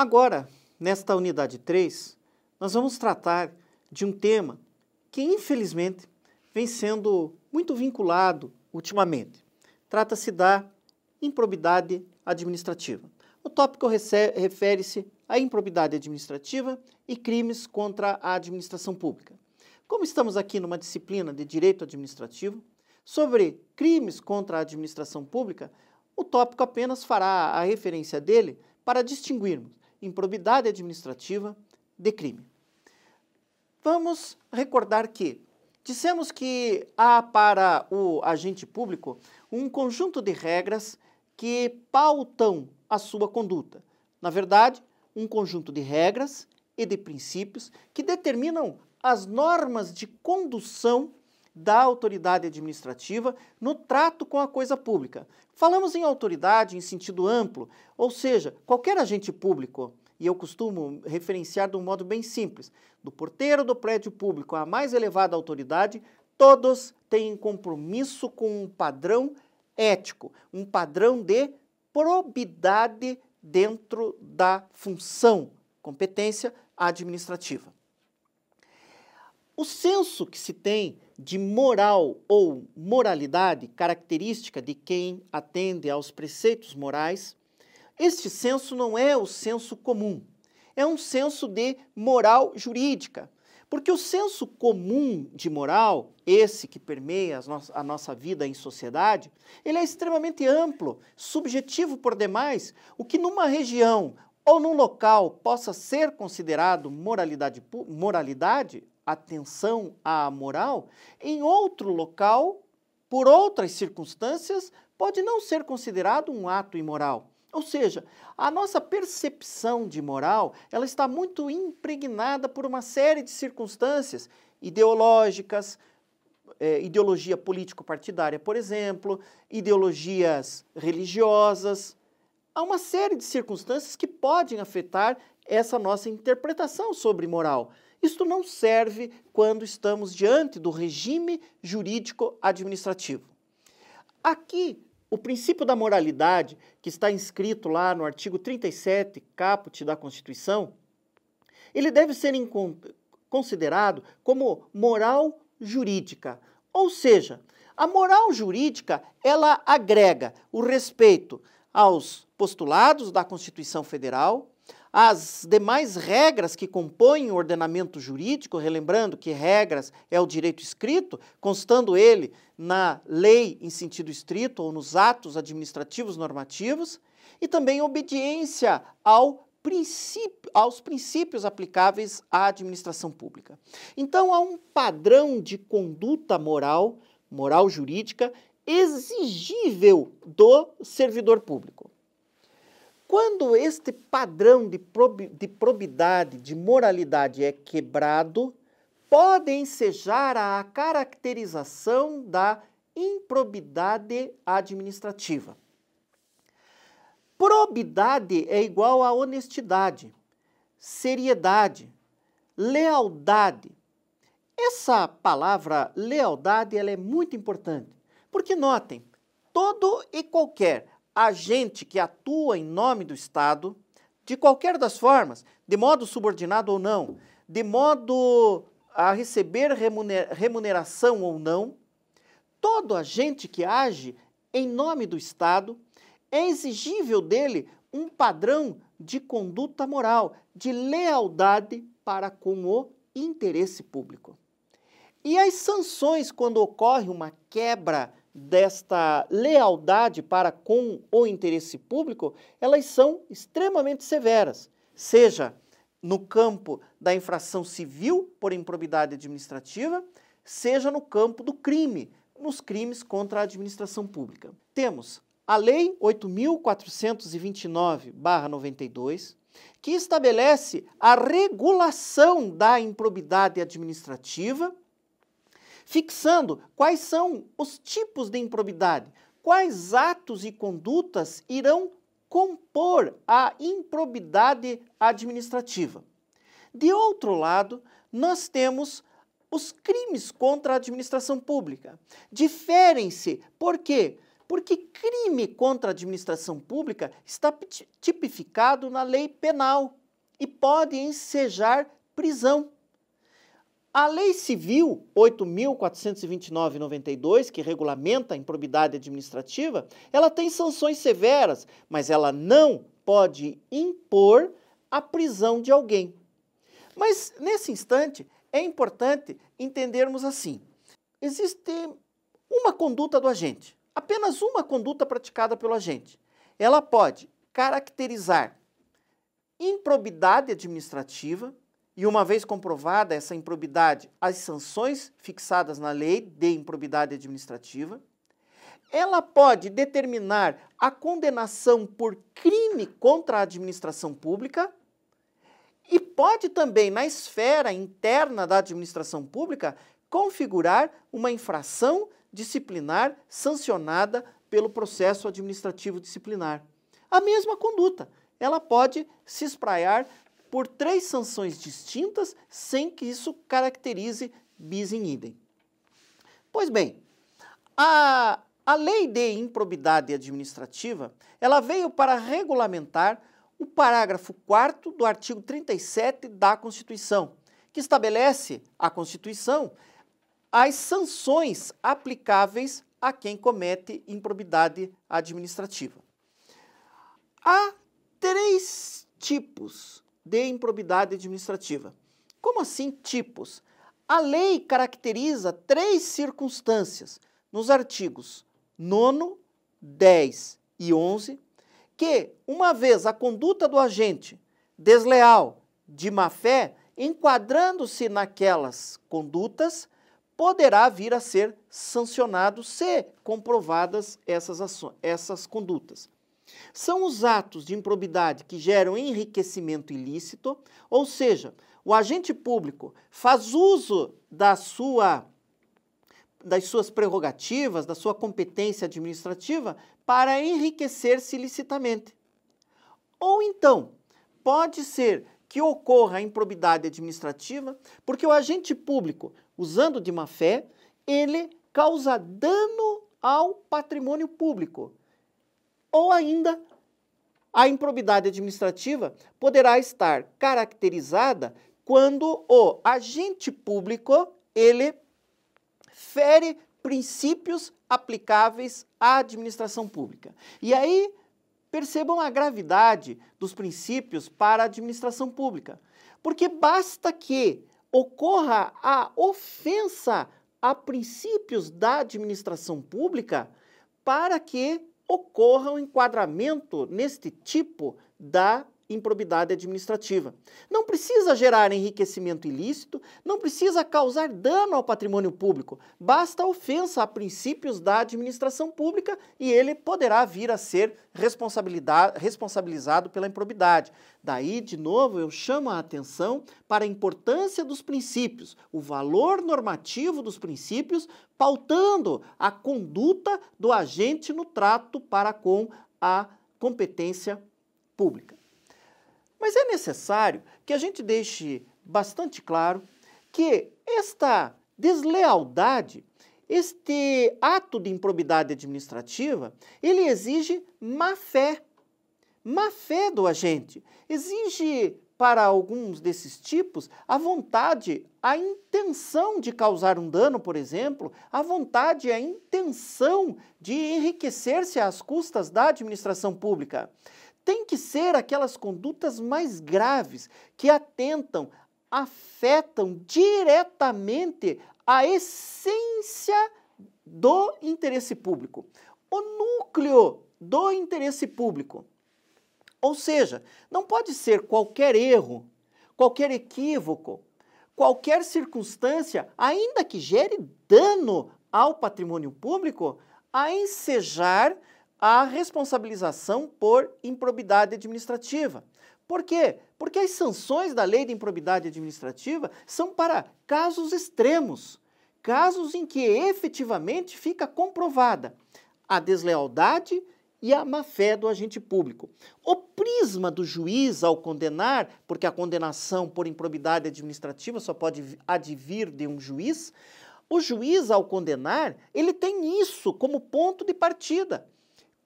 Agora, nesta unidade 3, nós vamos tratar de um tema que, infelizmente, vem sendo muito vinculado ultimamente. Trata-se da improbidade administrativa. O tópico refere-se à improbidade administrativa e crimes contra a administração pública. Como estamos aqui numa disciplina de direito administrativo, sobre crimes contra a administração pública, o tópico apenas fará a referência dele para distinguirmos improbidade administrativa de crime. Vamos recordar que dissemos que há para o agente público um conjunto de regras que pautam a sua conduta. Na verdade, um conjunto de regras e de princípios que determinam as normas de condução da autoridade administrativa no trato com a coisa pública. Falamos em autoridade em sentido amplo, ou seja, qualquer agente público, e eu costumo referenciar de um modo bem simples, do porteiro do prédio público à mais elevada autoridade, todos têm compromisso com um padrão ético, um padrão de probidade dentro da função, competência administrativa. O senso que se tem de moral ou moralidade, característica de quem atende aos preceitos morais, este senso não é o senso comum, é um senso de moral jurídica. Porque o senso comum de moral, esse que permeia a nossa vida em sociedade, ele é extremamente amplo, subjetivo por demais. O que numa região ou num local possa ser considerado moralidade, moralidade atenção à moral, em outro local, por outras circunstâncias, pode não ser considerado um ato imoral. Ou seja, a nossa percepção de moral, ela está muito impregnada por uma série de circunstâncias ideológicas, é, ideologia político-partidária, por exemplo, ideologias religiosas. Há uma série de circunstâncias que podem afetar essa nossa interpretação sobre moral. Isto não serve quando estamos diante do regime jurídico administrativo. Aqui, o princípio da moralidade, que está inscrito lá no artigo 37, caput da Constituição, ele deve ser considerado como moral jurídica, ou seja, a moral jurídica, ela agrega o respeito aos postulados da Constituição Federal, as demais regras que compõem o ordenamento jurídico, relembrando que regras é o direito escrito, constando ele na lei em sentido estrito ou nos atos administrativos normativos, e também obediência ao aos princípios aplicáveis à administração pública. Então há um padrão de conduta moral, moral jurídica, exigível do servidor público. Quando este padrão de, de probidade, de moralidade é quebrado, pode ensejar a caracterização da improbidade administrativa. Probidade é igual a honestidade, seriedade, lealdade. Essa palavra lealdade ela é muito importante, porque notem, todo e qualquer agente que atua em nome do Estado, de qualquer das formas, de modo subordinado ou não, de modo a receber remuneração ou não, todo agente que age em nome do Estado é exigível dele um padrão de conduta moral, de lealdade para com o interesse público. E as sanções quando ocorre uma quebra desta lealdade para com o interesse público, elas são extremamente severas, seja no campo da infração civil por improbidade administrativa, seja no campo do crime, nos crimes contra a administração pública. Temos a Lei 8.429-92, que estabelece a regulação da improbidade administrativa fixando quais são os tipos de improbidade, quais atos e condutas irão compor a improbidade administrativa. De outro lado, nós temos os crimes contra a administração pública. Diferem-se, por quê? Porque crime contra a administração pública está tipificado na lei penal e pode ensejar prisão. A Lei Civil 8.429/92, que regulamenta a improbidade administrativa, ela tem sanções severas, mas ela não pode impor a prisão de alguém. Mas nesse instante é importante entendermos assim: existe uma conduta do agente, apenas uma conduta praticada pelo agente. Ela pode caracterizar improbidade administrativa e uma vez comprovada essa improbidade, as sanções fixadas na lei de improbidade administrativa, ela pode determinar a condenação por crime contra a administração pública e pode também, na esfera interna da administração pública, configurar uma infração disciplinar sancionada pelo processo administrativo disciplinar. A mesma conduta, ela pode se espraiar por três sanções distintas sem que isso caracterize bis in idem. Pois bem, a, a lei de improbidade administrativa, ela veio para regulamentar o parágrafo 4 do artigo 37 da Constituição, que estabelece a Constituição as sanções aplicáveis a quem comete improbidade administrativa. Há três tipos de improbidade administrativa. Como assim tipos? A lei caracteriza três circunstâncias nos artigos 9, 10 e 11, que, uma vez a conduta do agente desleal, de má fé, enquadrando-se naquelas condutas, poderá vir a ser sancionado se comprovadas essas, ações, essas condutas. São os atos de improbidade que geram enriquecimento ilícito, ou seja, o agente público faz uso da sua das suas prerrogativas, da sua competência administrativa para enriquecer-se ilicitamente. Ou então, pode ser que ocorra a improbidade administrativa, porque o agente público, usando de má fé, ele causa dano ao patrimônio público ou ainda a improbidade administrativa poderá estar caracterizada quando o agente público ele fere princípios aplicáveis à administração pública. E aí percebam a gravidade dos princípios para a administração pública, porque basta que ocorra a ofensa a princípios da administração pública para que ocorra o um enquadramento neste tipo da improbidade administrativa. Não precisa gerar enriquecimento ilícito, não precisa causar dano ao patrimônio público, basta ofensa a princípios da administração pública e ele poderá vir a ser responsabilizado pela improbidade. Daí, de novo, eu chamo a atenção para a importância dos princípios, o valor normativo dos princípios, pautando a conduta do agente no trato para com a competência pública. Mas é necessário que a gente deixe bastante claro que esta deslealdade, este ato de improbidade administrativa, ele exige má fé. Má fé do agente. Exige para alguns desses tipos a vontade, a intenção de causar um dano, por exemplo, a vontade, a intenção de enriquecer-se às custas da administração pública tem que ser aquelas condutas mais graves que atentam, afetam diretamente a essência do interesse público, o núcleo do interesse público. Ou seja, não pode ser qualquer erro, qualquer equívoco, qualquer circunstância, ainda que gere dano ao patrimônio público, a ensejar a responsabilização por improbidade administrativa. Por quê? Porque as sanções da lei de improbidade administrativa são para casos extremos, casos em que efetivamente fica comprovada a deslealdade e a má-fé do agente público. O prisma do juiz ao condenar, porque a condenação por improbidade administrativa só pode advir de um juiz, o juiz ao condenar, ele tem isso como ponto de partida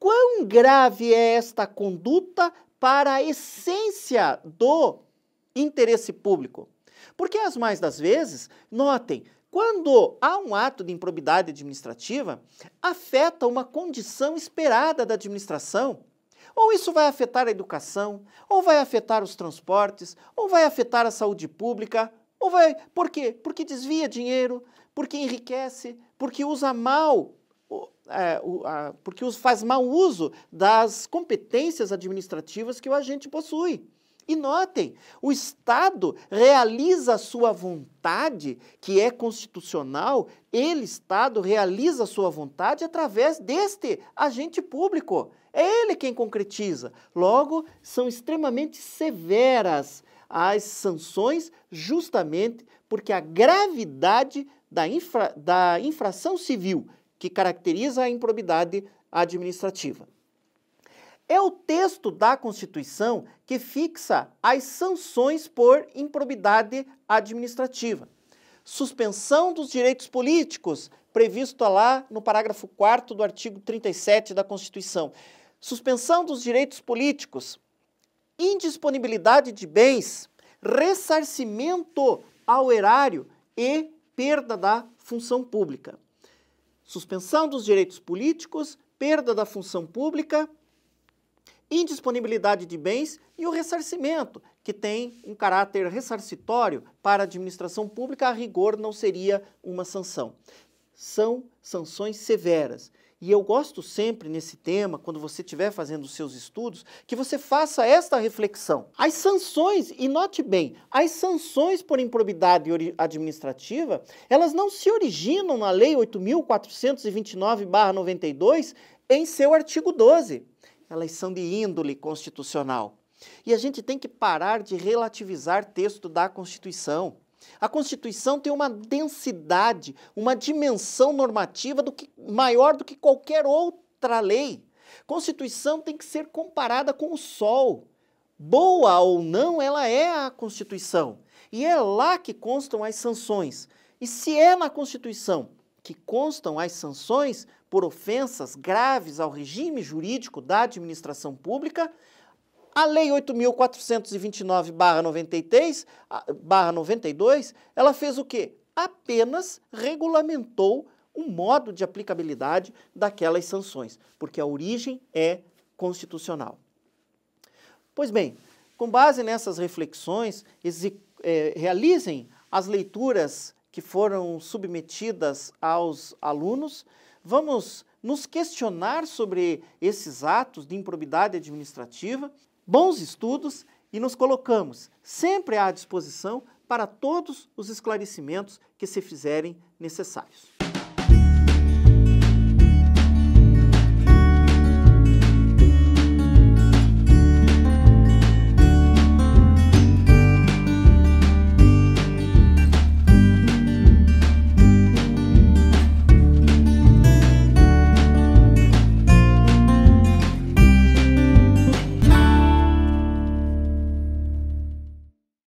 quão grave é esta conduta para a essência do interesse público. Porque as mais das vezes, notem, quando há um ato de improbidade administrativa, afeta uma condição esperada da administração. Ou isso vai afetar a educação, ou vai afetar os transportes, ou vai afetar a saúde pública, ou vai. Por quê? Porque desvia dinheiro, porque enriquece, porque usa mal é, porque faz mau uso das competências administrativas que o agente possui. E notem, o Estado realiza a sua vontade, que é constitucional, ele, Estado, realiza a sua vontade através deste agente público. É ele quem concretiza. Logo, são extremamente severas as sanções, justamente porque a gravidade da, infra, da infração civil que caracteriza a improbidade administrativa. É o texto da Constituição que fixa as sanções por improbidade administrativa. Suspensão dos direitos políticos, previsto lá no parágrafo 4 do artigo 37 da Constituição. Suspensão dos direitos políticos, indisponibilidade de bens, ressarcimento ao erário e perda da função pública suspensão dos direitos políticos, perda da função pública, indisponibilidade de bens e o ressarcimento, que tem um caráter ressarcitório para a administração pública, a rigor não seria uma sanção. São sanções severas. E eu gosto sempre nesse tema, quando você estiver fazendo os seus estudos, que você faça esta reflexão. As sanções, e note bem, as sanções por improbidade administrativa, elas não se originam na Lei 8.429-92 em seu artigo 12. Elas são de índole constitucional. E a gente tem que parar de relativizar texto da Constituição. A Constituição tem uma densidade, uma dimensão normativa do que, maior do que qualquer outra lei. Constituição tem que ser comparada com o sol. Boa ou não, ela é a Constituição. E é lá que constam as sanções. E se é na Constituição que constam as sanções por ofensas graves ao regime jurídico da administração pública, a Lei 8.429-93, 92, ela fez o quê? Apenas regulamentou o modo de aplicabilidade daquelas sanções, porque a origem é constitucional. Pois bem, com base nessas reflexões, eh, realizem as leituras que foram submetidas aos alunos. Vamos nos questionar sobre esses atos de improbidade administrativa bons estudos e nos colocamos sempre à disposição para todos os esclarecimentos que se fizerem necessários.